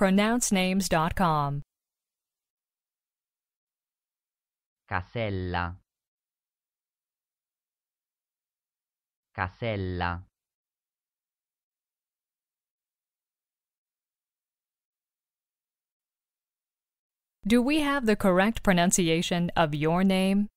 pronouncenames.com. Casella Casella Do we have the correct pronunciation of your name?